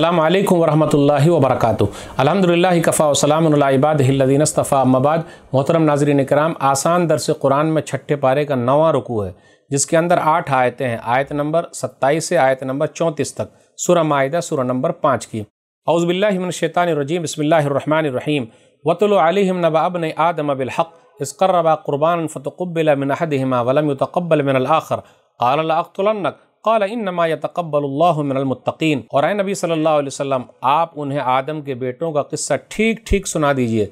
अल्लाम वरहमल वबरक अलहमदिल्ला कफ़ा वसलामबादीनस्तफ़ा मबाद मोहतरम नाजरीन कराम आसान दरस कुरान में छठे पारे का नवा रुकू है जिसके अंदर आठ आयतें हैं आयत नंबर सत्ताईस से आयत नंबर चौंतीस तक सुरह माहा सुर नंबर पाँच की अउज़बिल्लाशैतानरजीम बसमिल्लर वतलम नबाबन आदम बिलहक़ इसकर्रबा क़ुरबान फ़तुक़बिल मिनहदमा वलम तकबल मिनल आखर क़ाल अख्तुलन्नक कल इनमा यतकबलमतकीन और आए नबी सल्लल्लाहु अलैहि वसल्लम आप उन्हें आदम के बेटों का किस्सा ठीक ठीक सुना दीजिए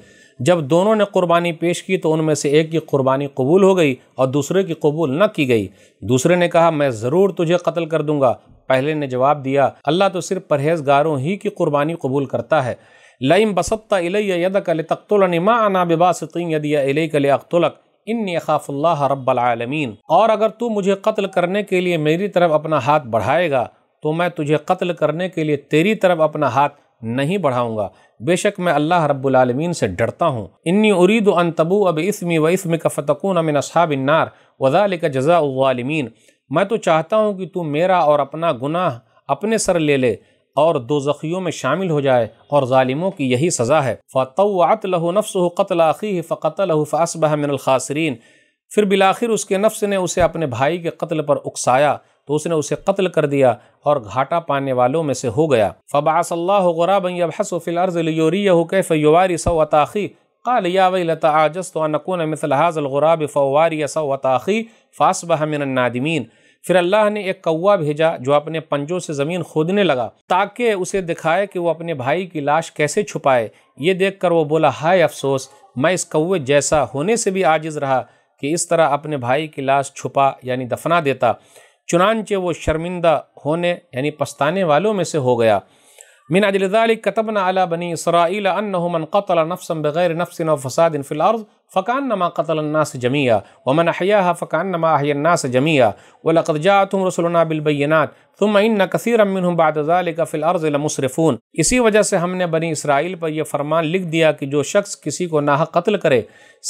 जब दोनों ने कुर्बानी पेश की तो उनमें से एक की कुर्बानी कबूल हो गई और दूसरे की कबूल न की गई दूसरे ने कहा मैं ज़रूर तुझे कत्ल कर दूंगा पहले ने जवाब दिया अल्लाह तो सिर्फ परहेजगारों ही की कुर्बानी कबूल करता है लईम बसत्ता इलैया यदक अल तख्तुलनिमा अना बिबासतिन यदिया इलैक अल अख्तुलक इन खाफ़ुल्ला रब्बालमीन और अगर तू मुझे कत्ल करने के लिए मेरी तरफ अपना हाथ बढ़ाएगा तो मैं तुझे कत्ल करने के लिए तेरी तरफ अपना हाथ नहीं बढ़ाऊंगा बेशक मैं अल्लाह रब्बुलमीन से डरता हूँ इन्नी उरीद अन तबू अब इसमी व इसम का फ़तकून अमिन अबिनार वज़ाल का उमीन मैं तो चाहता हूँ कि तू मेरा और अपना गुनाह अपने सर ले ले और दो जख्मियों में शामिल हो जाए और ालिमों की यही सज़ा है फ़तवात लहु नफ्स कतल आखी फ़तल फ़ासबह मिनखासरीन फिर बिलाखिर उसके नफ्स ने उसे अपने भाई के कत्ल पर उकसाया तो उसने उसे कत्ल कर दिया और घाटा पाने वालों में से हो गया قال फ़बासल्लाबसफ़िलर्ज़लियोरीफ़ारी सवाताखी काल यावलता आजस्त नकुन मिसल हाजल गुराब फ़वारी فاصبح من النادمين फिर अल्लाह ने एक कौवा भेजा जो अपने पंजों से ज़मीन खोदने लगा ताकि उसे दिखाए कि वो अपने भाई की लाश कैसे छुपाए ये देख कर वो बोला हाय अफसोस मैं इस कौवे जैसा होने से भी आजिज़ रहा कि इस तरह अपने भाई की लाश छुपा यानी दफना देता चुनानचे वो शर्मिंदा होने यानी पछताने वालों में से हो गया मिन अजलदालिक कतबना अला बनी इसराइल अनमन कतल नफ़सन बग़ैर नफ़सिन फ़सादिन फ़िलर्ज़ फ़कान नमा कतलन्नास जमिया वमन अहिया फ़कान नमा अहन्नास जमिया वलकजातम रसोलना बिलबैनात तुम इन कसर अमिन बादालिक फ़िलर्ज़ लमसरफ़ून इसी वजह से हमने बनी इसराइल पर यह फरमान लिख दिया कि जो शख्स किसी को नाह कत्ल करे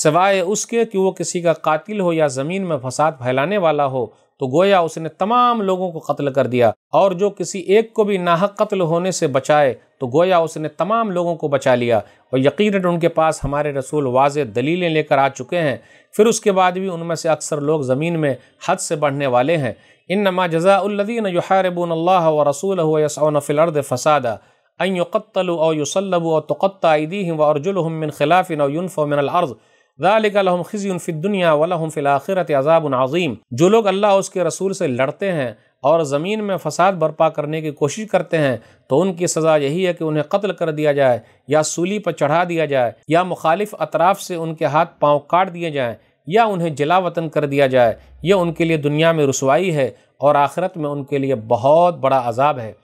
सिवाय उसके कि वो किसी का कातिल हो या ज़मीन में फसाद फैलाने वाला हो तो गोया उसने तमाम लोगों को कत्ल कर दिया और जो किसी एक को भी नाहक कत्ल होने से बचाए तो गोया उसने तमाम लोगों को बचा लिया और यकीन उनके पास हमारे रसूल वाज दलीलें लेकर आ चुके हैं फिर उसके बाद भी उनमें से अक्सर लोग ज़मीन में हद से बढ़ने वाले हैं इन नमा जज़ाउल्लिन यहारबून अल्लाह व रसूल यसौन फ़िलर्द फ़सादा और युसलबु और तोक़त्ता ईदी व अरजुल मिन खिलाफ़िन और युनफ़ मिन अर्ज़ दाम फ़िदुनिया वलम आख़िरत अज़ाबन अज़ीम जो लोग अल्लाह उसके रसूल से लड़ते हैं और ज़मीन में फसाद बर्पा करने की कोशिश करते हैं तो उनकी सज़ा यही है कि उन्हें कत्ल कर दिया जाए या सूली पर चढ़ा दिया जाए या मुखालिफ अतराफ़ से उनके हाथ पाँव काट दिए जाएँ या उन्हें जला वतन कर दिया जाए यह उनके लिए दुनिया में रसवाई है और आखिरत में उनके लिए बहुत बड़ा अजाब है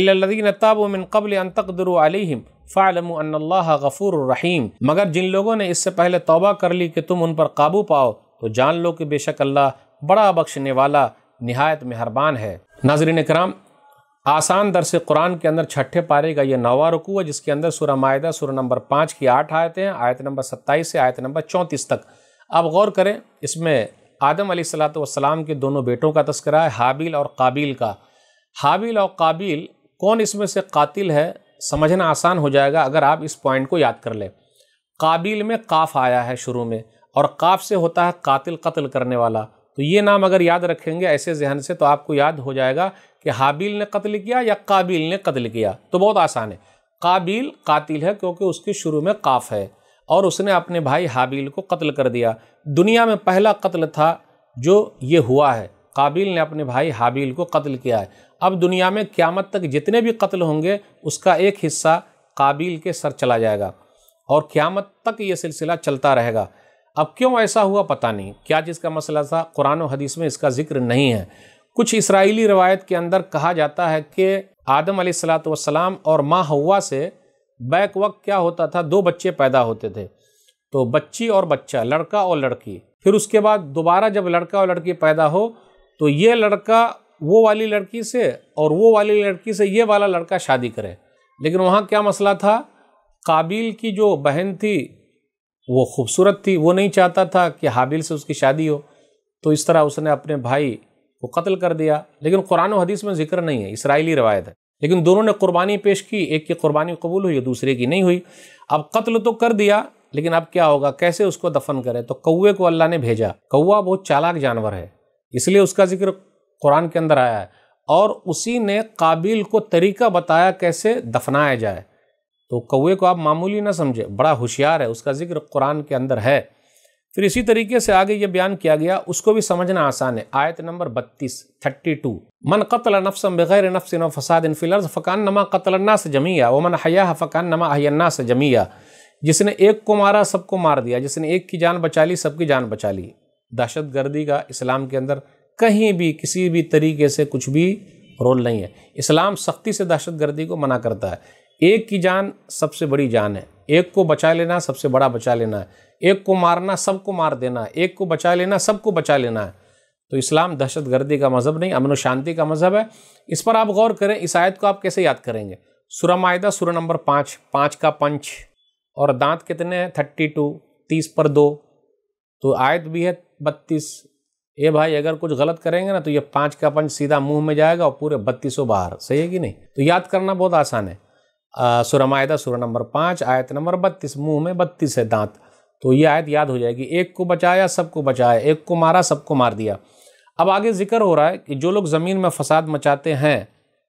इल्लदीन तब मिन कबल अन तकदर फ़ालमल्ला गफ़ूर रहीम मगर जिन लोगों ने इससे पहले तौबा कर ली कि तुम उन पर काबू पाओ तो जान लो कि बेशक अल्लाह बड़ा बख्शने वाला नहायत मेहरबान है नाजरीन कराम आसान दरस कुरान के अंदर छठे पारे का यह नवा रुकू है जिसके अंदर सूरा मायदा सूरा नंबर पाँच की आठ आयतें हैं आयत नंबर सत्ताईस से आयत नंबर चौंतीस तक अब गौर करें इसमें आदम सलात वसलाम के दोनों बेटों का तस्करा है हाबिल और काबिल का हाबिल और काबिल कौन इसमें से कातिल है समझना आसान हो जाएगा अगर आप इस पॉइंट को याद कर लें काबिल में काफ आया है शुरू में और काफ से होता है कातिल कत्ल करने वाला तो ये नाम अगर याद रखेंगे ऐसे जहन से तो आपको याद हो जाएगा कि हाबिल ने कत्ल किया या काबिल ने कत्ल किया तो बहुत आसान है काबिल कातिल है क्योंकि उसके शुरू में काफ है और उसने अपने भाई हाबिल को कत्ल कर दिया दुनिया में पहला कत्ल था जो ये हुआ है काबिल ने अपने भाई हाबिल को कत्ल किया है अब दुनिया में क्यामत तक जितने भी कत्ल होंगे उसका एक हिस्सा काबिल के सर चला जाएगा और क्यामत तक ये सिलसिला चलता रहेगा अब क्यों ऐसा हुआ पता नहीं क्या जिसका मसला था कुरान और हदीस में इसका जिक्र नहीं है कुछ इसराइली रवायत के अंदर कहा जाता है कि आदम सलाम और माँ हवा से बैक वक्त क्या होता था दो बच्चे पैदा होते थे तो बच्ची और बच्चा लड़का और लड़की फिर उसके बाद दोबारा जब लड़का और लड़की पैदा हो तो ये लड़का वो वाली लड़की से और वो वाली लड़की से ये वाला लड़का शादी करे लेकिन वहाँ क्या मसला था काबिल की जो बहन थी वो खूबसूरत थी वो नहीं चाहता था कि हाबिल से उसकी शादी हो तो इस तरह उसने अपने भाई को कत्ल कर दिया लेकिन कुरान और हदीस में जिक्र नहीं है इसराइली रवायत है लेकिन दोनों ने कुर्बानी पेश की एक की कुर्बानी कबूल हुई दूसरे की नहीं हुई अब कत्ल तो कर दिया लेकिन अब क्या होगा कैसे उसको दफन करें तो कौए को अल्लाह ने भेजा कौआ बहुत चालाक जानवर है इसलिए उसका जिक्र कुरान के अंदर आया है और उसी ने काबिल को तरीका बताया कैसे दफनाया जाए तो कौए को आप मामूली ना समझे बड़ा होशियार है उसका जिक्र कुरान के अंदर है फिर इसी तरीके से आगे ये बयान किया गया उसको भी समझना आसान है आयत नंबर बत्तीस थर्टी टू मन कतल नफसम बगैर नफसिन फसाद इन इनफिलर्ज फ़कान नमा कतलन्ना से जमिया वमन हया फ़कान नमा हयन्ना से जमिया जिसने एक को मारा सबको मार दिया जिसने एक की जान बचा ली सबकी जान बचा ली दहशत गर्दी का इस्लाम के अंदर कहीं भी किसी भी तरीके से कुछ भी रोल नहीं है इस्लाम सख्ती से दहशत गर्दी को मना करता है एक की जान सबसे बड़ी जान है एक को बचा लेना सबसे बड़ा बचा लेना है एक को मारना सबको मार देना एक को बचा लेना सबको बचा लेना है तो इस्लाम दहशत गर्दी का मज़हब नहीं अमन शांति का मज़हब है इस पर आप गौर करें इस आयत को आप कैसे याद करेंगे सुरा मायदा सुरा नंबर पाँच पाँच का पंच और दांत कितने हैं थर्टी टू तीस पर दो तो आयत भी है बत्तीस ये भाई अगर कुछ गलत करेंगे ना तो ये पाँच का पंच सीधा मुंह में जाएगा और पूरे बत्तीसों बाहर सही है कि नहीं तो याद करना बहुत आसान है सुरमायदा सुर नंबर पाँच आयत नंबर बत्तीस मुंह में बत्तीस है दांत तो ये आयत याद हो जाएगी एक को बचाया सबको बचाया एक को मारा सबको मार दिया अब आगे जिक्र हो रहा है कि जो लोग ज़मीन में फसाद मचाते हैं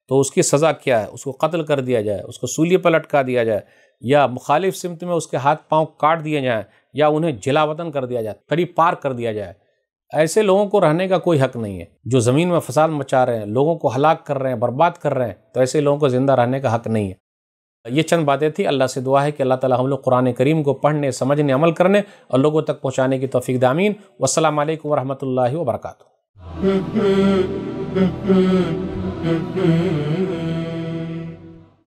तो उसकी सज़ा क्या है उसको कत्ल कर दिया जाए उसको सूलिए पर लटका दिया जाए या मुखालिफ सिमत में उसके हाथ पांव काट दिए जाएँ या उन्हें जिलावतन कर दिया जाए करीब पार कर दिया जाए ऐसे लोगों को रहने का कोई हक नहीं है जो ज़मीन में फसाद मचा रहे हैं लोगों को हलाक कर रहे हैं बर्बाद कर रहे हैं तो ऐसे लोगों को ज़िंदा रहने का हक नहीं है ये चंद बातें थी अल्लाह से दुआ है कि अल्लाह ताला हम लोग कुरान करीम को पढ़ने समझने अमल करने और लोगों तक पहुँचाने की तोफ़ी दामीन वसलम वरहमल वर्का